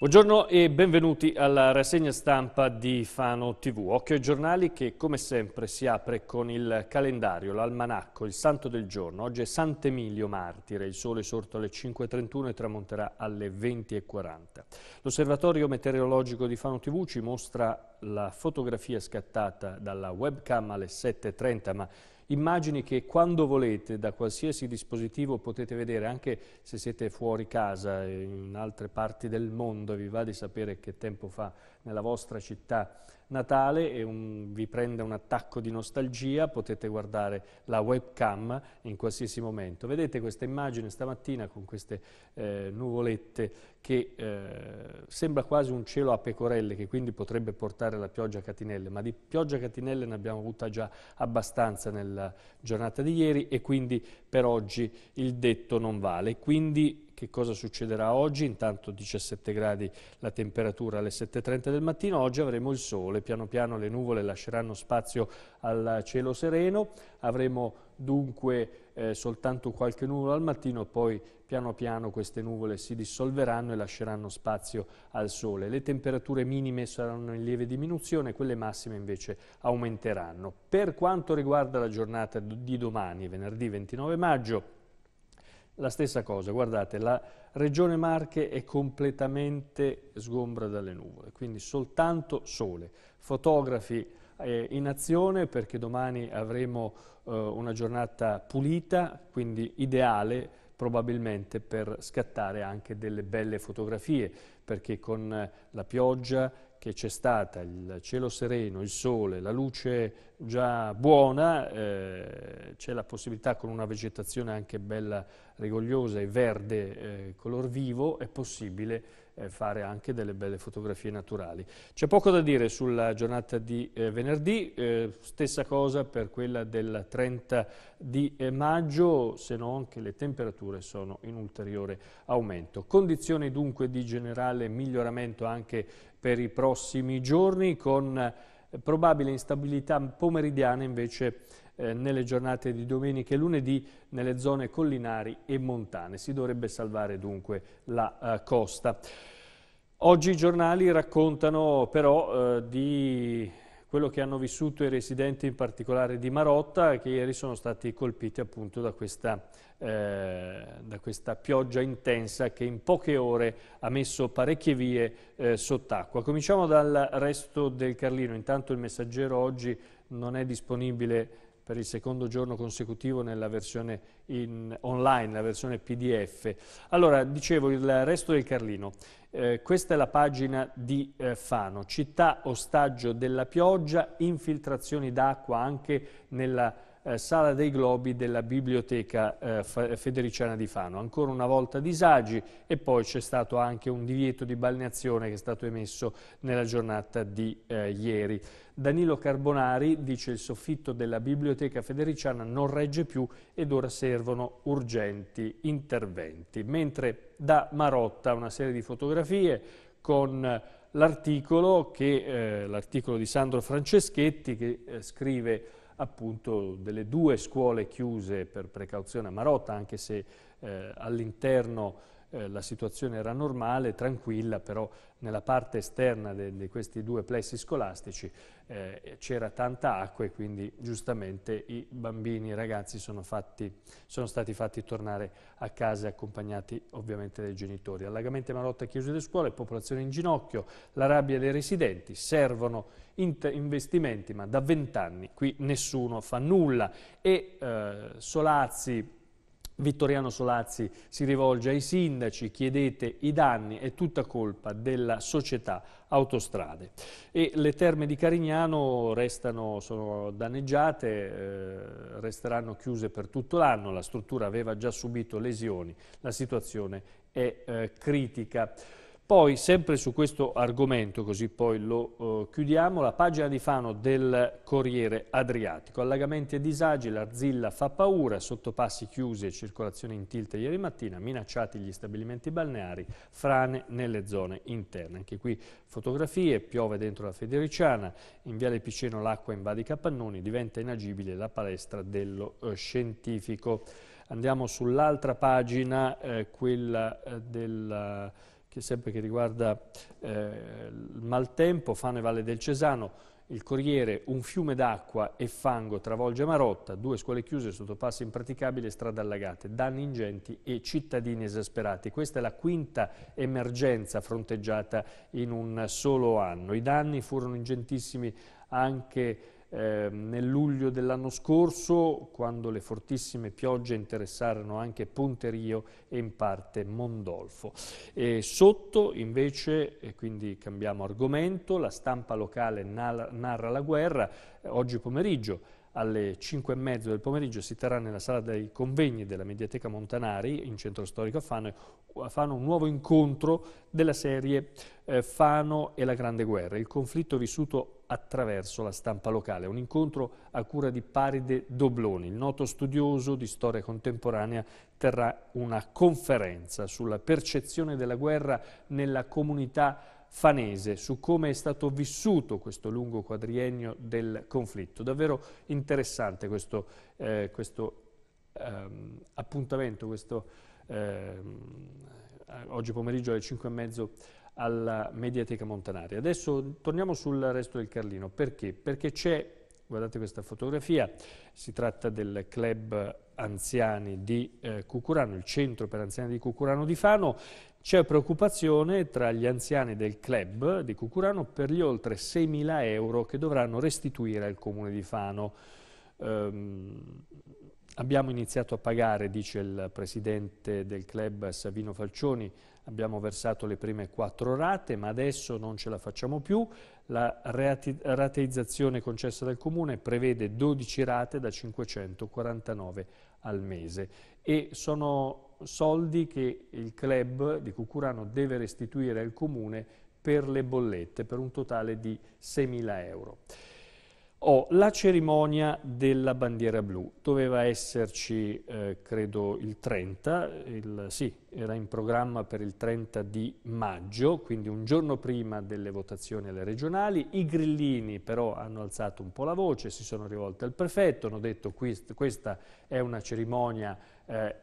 Buongiorno e benvenuti alla rassegna stampa di Fano TV. Occhio ai giornali che come sempre si apre con il calendario, l'almanacco, il santo del giorno. Oggi è Sant'Emilio Martire, il sole sorto alle 5.31 e tramonterà alle 20.40. L'osservatorio meteorologico di Fano TV ci mostra la fotografia scattata dalla webcam alle 7.30 ma immagini che quando volete da qualsiasi dispositivo potete vedere, anche se siete fuori casa, in altre parti del mondo, vi va di sapere che tempo fa nella vostra città Natale e un, vi prende un attacco di nostalgia, potete guardare la webcam in qualsiasi momento. Vedete questa immagine stamattina con queste eh, nuvolette che eh, sembra quasi un cielo a pecorelle che quindi potrebbe portare la pioggia a catinelle, ma di pioggia a catinelle ne abbiamo avuta già abbastanza nella giornata di ieri e quindi per oggi il detto non vale. Quindi che cosa succederà oggi, intanto 17 gradi la temperatura alle 7.30 del mattino, oggi avremo il sole, piano piano le nuvole lasceranno spazio al cielo sereno, avremo dunque eh, soltanto qualche nuvola al mattino, poi piano piano queste nuvole si dissolveranno e lasceranno spazio al sole. Le temperature minime saranno in lieve diminuzione, quelle massime invece aumenteranno. Per quanto riguarda la giornata di domani, venerdì 29 maggio, la stessa cosa, guardate, la regione Marche è completamente sgombra dalle nuvole, quindi soltanto sole. Fotografi eh, in azione perché domani avremo eh, una giornata pulita, quindi ideale probabilmente per scattare anche delle belle fotografie, perché con la pioggia che c'è stata, il cielo sereno, il sole, la luce già buona, eh, c'è la possibilità con una vegetazione anche bella rigogliosa e verde, eh, color vivo, è possibile eh, fare anche delle belle fotografie naturali. C'è poco da dire sulla giornata di eh, venerdì, eh, stessa cosa per quella del 30 di maggio, se non che le temperature sono in ulteriore aumento. Condizioni dunque di generale miglioramento anche per i prossimi giorni con probabile instabilità pomeridiana invece eh, nelle giornate di domenica e lunedì nelle zone collinari e montane. Si dovrebbe salvare dunque la eh, costa. Oggi i giornali raccontano però eh, di quello che hanno vissuto i residenti in particolare di Marotta che ieri sono stati colpiti appunto da questa, eh, da questa pioggia intensa che in poche ore ha messo parecchie vie eh, sott'acqua. Cominciamo dal resto del Carlino, intanto il messaggero oggi non è disponibile per il secondo giorno consecutivo nella versione in, online, la versione PDF. Allora, dicevo, il resto del Carlino. Eh, questa è la pagina di eh, Fano, città ostaggio della pioggia, infiltrazioni d'acqua anche nella città eh, Sala dei Globi della Biblioteca eh, Federiciana di Fano. Ancora una volta disagi e poi c'è stato anche un divieto di balneazione che è stato emesso nella giornata di eh, ieri. Danilo Carbonari dice il soffitto della Biblioteca Federiciana non regge più ed ora servono urgenti interventi. Mentre da Marotta una serie di fotografie con l'articolo eh, di Sandro Franceschetti che eh, scrive appunto delle due scuole chiuse per precauzione a Marotta, anche se eh, all'interno eh, la situazione era normale, tranquilla, però nella parte esterna di questi due plessi scolastici eh, c'era tanta acqua e quindi giustamente i bambini, e i ragazzi sono, fatti, sono, stati fatti tornare a casa accompagnati ovviamente dai genitori. Allagamento Marotta chiuse le scuole, popolazione in ginocchio, la rabbia dei residenti, servono investimenti ma da vent'anni qui nessuno fa nulla e eh, Solazzi Vittoriano Solazzi si rivolge ai sindaci, chiedete i danni, è tutta colpa della società autostrade. E le terme di Carignano restano, sono danneggiate, eh, resteranno chiuse per tutto l'anno, la struttura aveva già subito lesioni, la situazione è eh, critica. Poi, sempre su questo argomento, così poi lo eh, chiudiamo, la pagina di Fano del Corriere Adriatico. Allagamenti e disagi, l'arzilla fa paura, sottopassi chiusi e circolazione in tilt ieri mattina, minacciati gli stabilimenti balneari, frane nelle zone interne. Anche qui fotografie, piove dentro la Federiciana, in Viale Piceno l'acqua invade i capannoni, diventa inagibile la palestra dello eh, scientifico. Andiamo sull'altra pagina, eh, quella eh, della che sempre che riguarda eh, il maltempo, Fane Valle del Cesano, il Corriere, un fiume d'acqua e fango travolge Marotta, due scuole chiuse, sottopassi impraticabili e strade allagate, danni ingenti e cittadini esasperati. Questa è la quinta emergenza fronteggiata in un solo anno. I danni furono ingentissimi anche Ehm, nel luglio dell'anno scorso, quando le fortissime piogge interessarono anche Ponterio e in parte Mondolfo. E sotto invece, e quindi cambiamo argomento, la stampa locale narra la guerra, oggi pomeriggio alle 5 e mezzo del pomeriggio si terrà nella sala dei convegni della Mediateca Montanari in centro storico a Fano, a Fano un nuovo incontro della serie eh, Fano e la Grande Guerra, il conflitto vissuto attraverso la stampa locale, un incontro a cura di Paride Dobloni, il noto studioso di storia contemporanea terrà una conferenza sulla percezione della guerra nella comunità Fanese su come è stato vissuto questo lungo quadriennio del conflitto. Davvero interessante questo, eh, questo ehm, appuntamento, questo, ehm, oggi pomeriggio alle 5 e mezzo alla Mediateca Montanari. Adesso torniamo sul resto del Carlino. Perché? Perché c'è, guardate questa fotografia, si tratta del club anziani di eh, Cucurano, il centro per anziani di Cucurano di Fano. C'è preoccupazione tra gli anziani del club di Cucurano per gli oltre 6.000 euro che dovranno restituire al comune di Fano. Ehm, Abbiamo iniziato a pagare, dice il presidente del club Savino Falcioni, abbiamo versato le prime quattro rate, ma adesso non ce la facciamo più. La rateizzazione concessa dal Comune prevede 12 rate da 549 al mese e sono soldi che il club di Cucurano deve restituire al Comune per le bollette, per un totale di 6.000 euro. Oh, la cerimonia della bandiera blu doveva esserci, eh, credo, il 30, il, sì, era in programma per il 30 di maggio, quindi un giorno prima delle votazioni alle regionali. I grillini però hanno alzato un po' la voce, si sono rivolti al prefetto, hanno detto che questa è una cerimonia eh,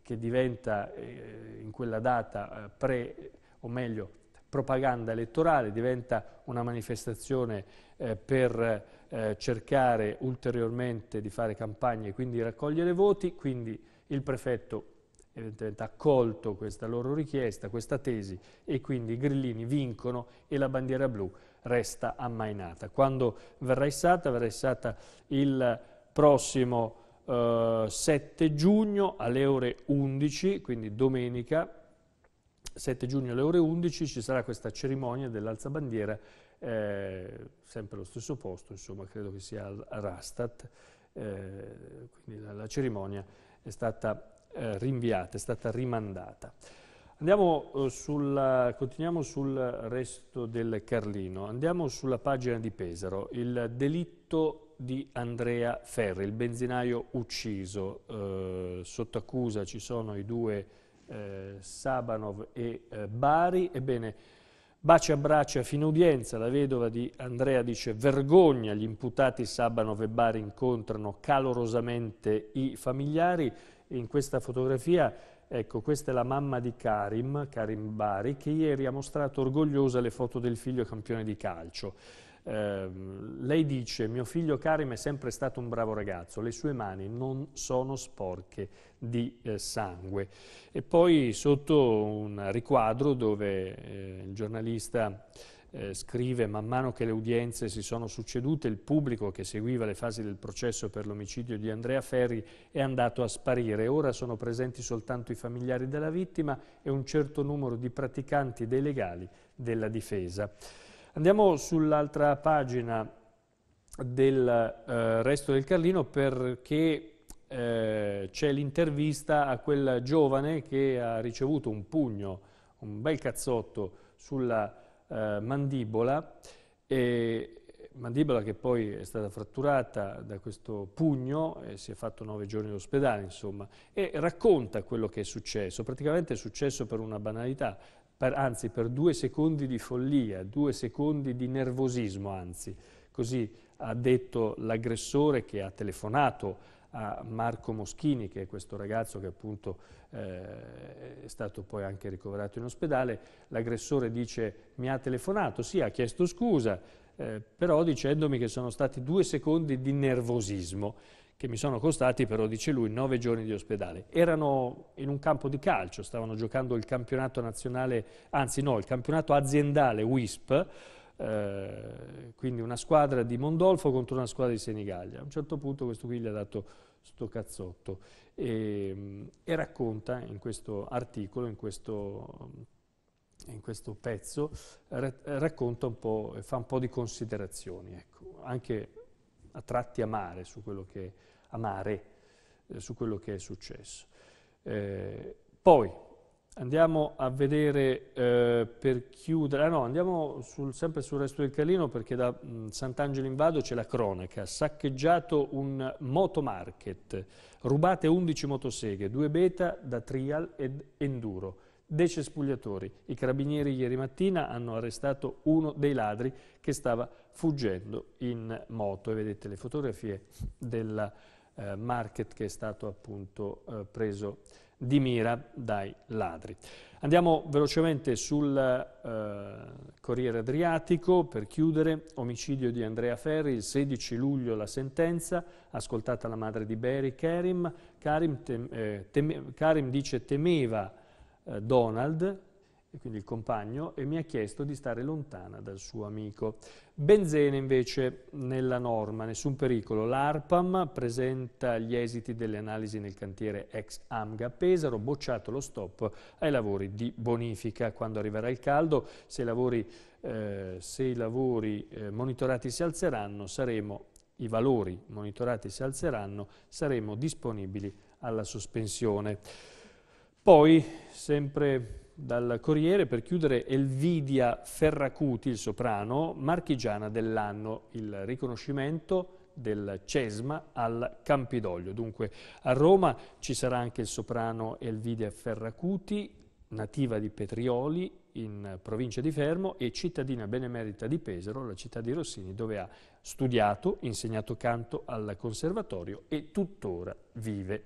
che diventa eh, in quella data eh, pre, o meglio, propaganda elettorale, diventa una manifestazione eh, per eh, cercare ulteriormente di fare campagne e quindi raccogliere voti, quindi il prefetto evidentemente ha accolto questa loro richiesta, questa tesi e quindi i grillini vincono e la bandiera blu resta ammainata. Quando verrà issata? Verrà issata il prossimo eh, 7 giugno alle ore 11, quindi domenica 7 giugno alle ore 11 ci sarà questa cerimonia dell'alzabandiera eh, sempre lo stesso posto, insomma, credo che sia a Rastat, eh, quindi la, la, cerimonia è stata eh, rinviata, è stata rimandata. Andiamo eh, sulla, continuiamo sul resto del Carlino, andiamo sulla pagina di Pesaro, il delitto di Andrea Ferri, il benzinaio ucciso, eh, sotto accusa ci sono i due eh, Sabanov e eh, Bari, ebbene Baci e fine udienza, la vedova di Andrea dice vergogna, gli imputati Sabano e Bari incontrano calorosamente i familiari. In questa fotografia, ecco, questa è la mamma di Karim, Karim Bari, che ieri ha mostrato orgogliosa le foto del figlio campione di calcio. Ehm, lei dice, mio figlio Karim è sempre stato un bravo ragazzo, le sue mani non sono sporche di eh, sangue. E poi sotto un riquadro dove eh, il giornalista eh, scrive man mano che le udienze si sono succedute, il pubblico che seguiva le fasi del processo per l'omicidio di Andrea Ferri è andato a sparire. Ora sono presenti soltanto i familiari della vittima e un certo numero di praticanti dei legali della difesa. Andiamo sull'altra pagina del eh, resto del Carlino perché eh, c'è l'intervista a quel giovane che ha ricevuto un pugno, un bel cazzotto sulla eh, mandibola, e, mandibola che poi è stata fratturata da questo pugno e si è fatto nove giorni d'ospedale, insomma, e racconta quello che è successo. Praticamente è successo per una banalità, per, anzi per due secondi di follia, due secondi di nervosismo, anzi, così ha detto l'aggressore che ha telefonato a Marco Moschini, che è questo ragazzo che appunto eh, è stato poi anche ricoverato in ospedale, l'aggressore dice mi ha telefonato, sì, ha chiesto scusa, eh, però dicendomi che sono stati due secondi di nervosismo che mi sono costati, però dice lui, nove giorni di ospedale. Erano in un campo di calcio, stavano giocando il campionato nazionale, anzi no, il campionato aziendale WISP, eh, quindi una squadra di Mondolfo contro una squadra di Senigallia. A un certo punto questo qui gli ha dato sto cazzotto e, ehm, e racconta in questo articolo, in questo, in questo pezzo, racconta un po', fa un po' di considerazioni, ecco, anche a tratti amare su quello che amare eh, su quello che è successo. Eh, poi andiamo a vedere eh, per chiudere, ah no, andiamo sul, sempre sul resto del Calino perché da mh, mm, Sant'Angelo in Vado c'è la cronaca, saccheggiato un motomarket, rubate 11 motoseghe, due beta da trial ed enduro decespugliatori. I carabinieri ieri mattina hanno arrestato uno dei ladri che stava fuggendo in moto e vedete le fotografie della eh, market che è stato appunto eh, preso di mira dai ladri. Andiamo velocemente sul eh, Corriere Adriatico per chiudere, omicidio di Andrea Ferri, il 16 luglio la sentenza, ascoltata la madre di Barry, Karim, Karim, tem, eh, Karim dice temeva eh, Donald, e quindi il compagno, e mi ha chiesto di stare lontana dal suo amico. Benzene invece nella norma, nessun pericolo. L'ARPAM presenta gli esiti delle analisi nel cantiere ex AMGA Pesaro, bocciato lo stop ai lavori di bonifica. Quando arriverà il caldo, se i lavori, eh, se i lavori eh, monitorati si alzeranno, saremo, i valori monitorati si alzeranno, saremo disponibili alla sospensione. Poi, sempre dal Corriere per chiudere Elvidia Ferracuti, il soprano, marchigiana dell'anno, il riconoscimento del Cesma al Campidoglio. Dunque a Roma ci sarà anche il soprano Elvidia Ferracuti, nativa di Petrioli in provincia di Fermo e cittadina benemerita di Pesaro, la città di Rossini, dove ha studiato, insegnato canto al conservatorio e tuttora vive.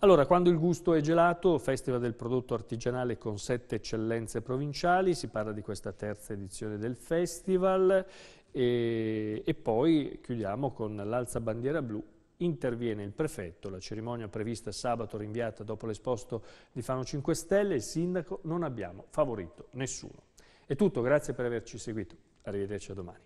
Allora, quando il gusto è gelato, Festival del prodotto artigianale con sette eccellenze provinciali, si parla di questa terza edizione del festival e, e poi chiudiamo con l'alza bandiera blu interviene il prefetto, la cerimonia prevista sabato rinviata dopo l'esposto di Fano 5 Stelle, il sindaco non abbiamo favorito nessuno. È tutto, grazie per averci seguito, arrivederci a domani.